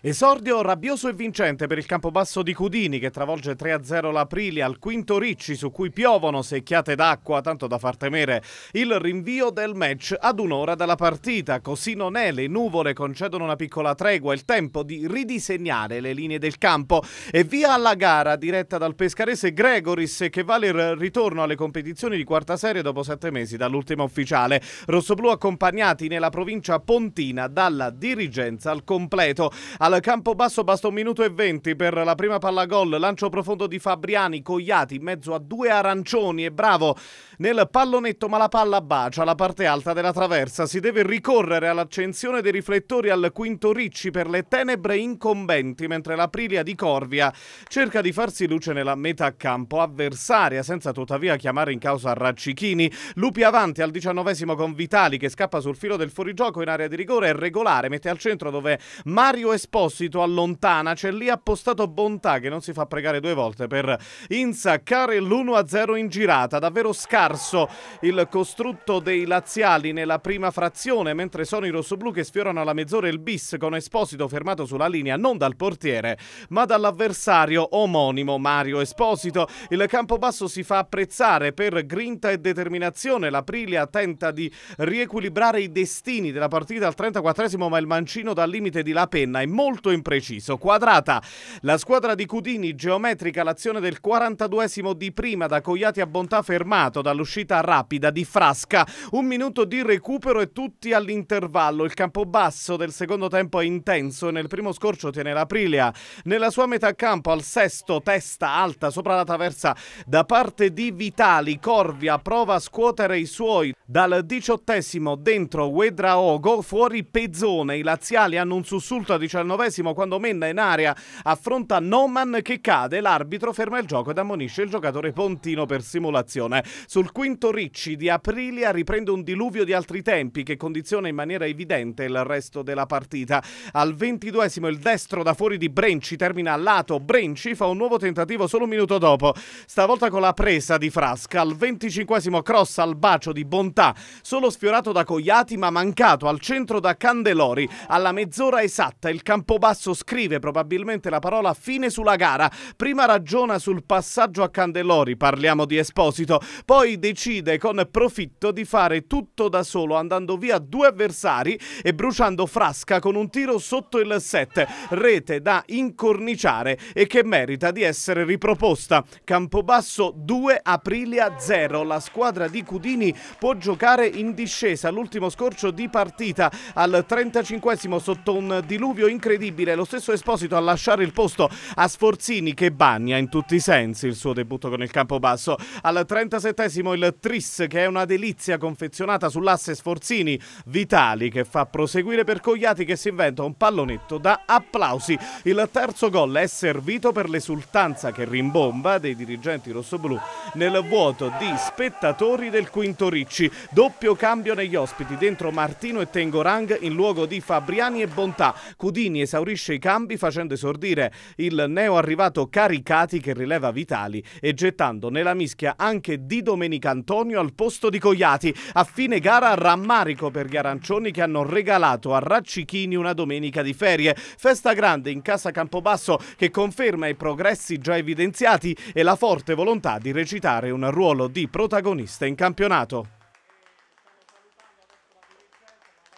Esordio rabbioso e vincente per il campobasso di Cudini che travolge 3-0 l'Aprilia al quinto Ricci su cui piovono secchiate d'acqua tanto da far temere il rinvio del match ad un'ora dalla partita. Così non è, le nuvole concedono una piccola tregua, il tempo di ridisegnare le linee del campo e via alla gara diretta dal pescarese Gregoris che vale il ritorno alle competizioni di quarta serie dopo sette mesi dall'ultima ufficiale. Rossoblu accompagnati nella provincia pontina dalla dirigenza al completo. Al campo basso basta un minuto e venti per la prima palla gol, lancio profondo di Fabriani, Cogliati in mezzo a due arancioni e bravo nel pallonetto ma la palla bacia la parte alta della traversa, si deve ricorrere all'accensione dei riflettori al quinto Ricci per le tenebre incombenti mentre l'Aprilia di Corvia cerca di farsi luce nella metà campo avversaria senza tuttavia chiamare in causa Raccichini, Lupi avanti al diciannovesimo con Vitali che scappa sul filo del fuorigioco in area di rigore, è regolare, mette al centro dove Mario Esposito proposito allontana, c'è lì appostato Bontà che non si fa pregare due volte per insaccare l'1-0 in girata, davvero scarso il costrutto dei laziali nella prima frazione, mentre sono i rossoblù che sfiorano alla mezz'ora il bis con Esposito fermato sulla linea non dal portiere ma dall'avversario omonimo Mario Esposito. Il campo basso si fa apprezzare per grinta e determinazione, l'Aprilia tenta di riequilibrare i destini della partita al 34 ma il mancino dal limite di La Penna è molto molto impreciso. Quadrata la squadra di Cudini, geometrica l'azione del 42esimo di prima da Cogliati a Bontà fermato dall'uscita rapida di Frasca. Un minuto di recupero e tutti all'intervallo. Il campo basso del secondo tempo è intenso e nel primo scorcio tiene l'Aprilia. Nella sua metà campo al sesto testa alta sopra la traversa da parte di Vitali. Corvia prova a scuotere i suoi. Dal diciottesimo dentro Wedraogo, fuori Pezzone. I laziali hanno un sussulto a 19 29 quando Menna in area affronta Noman che cade, l'arbitro ferma il gioco ed ammonisce il giocatore Pontino per simulazione. Sul quinto Ricci di Aprilia riprende un diluvio di altri tempi che condiziona in maniera evidente il resto della partita. Al ventiduesimo il destro da fuori di Brenci termina a lato, Brenci fa un nuovo tentativo solo un minuto dopo, stavolta con la presa di Frasca. Al venticinquesimo cross al bacio di Bontà, solo sfiorato da Cogliati ma mancato al centro da Candelori. Alla mezz'ora esatta il campo Campobasso scrive probabilmente la parola fine sulla gara, prima ragiona sul passaggio a Candelori, parliamo di Esposito, poi decide con profitto di fare tutto da solo andando via due avversari e bruciando Frasca con un tiro sotto il set, rete da incorniciare e che merita di essere riproposta. Campobasso 2 Aprilia 0, la squadra di Cudini può giocare in discesa, l'ultimo scorcio di partita al 35 sotto un diluvio incredibile incredibile, lo stesso Esposito a lasciare il posto a Sforzini che bagna in tutti i sensi il suo debutto con il campo basso. Al 37 il Tris che è una delizia confezionata sull'asse Sforzini, Vitali che fa proseguire per Cogliati che si inventa un pallonetto da applausi. Il terzo gol è servito per l'esultanza che rimbomba dei dirigenti rossoblù nel vuoto di spettatori del quinto Ricci. Doppio cambio negli ospiti dentro Martino e Tengorang in luogo di Fabriani e Bontà, Cudini e esaurisce i cambi facendo esordire il neo arrivato Caricati che rileva Vitali e gettando nella mischia anche Di Domenica Antonio al posto di Cogliati. A fine gara rammarico per gli arancioni che hanno regalato a Raccichini una domenica di ferie. Festa grande in casa Campobasso che conferma i progressi già evidenziati e la forte volontà di recitare un ruolo di protagonista in campionato.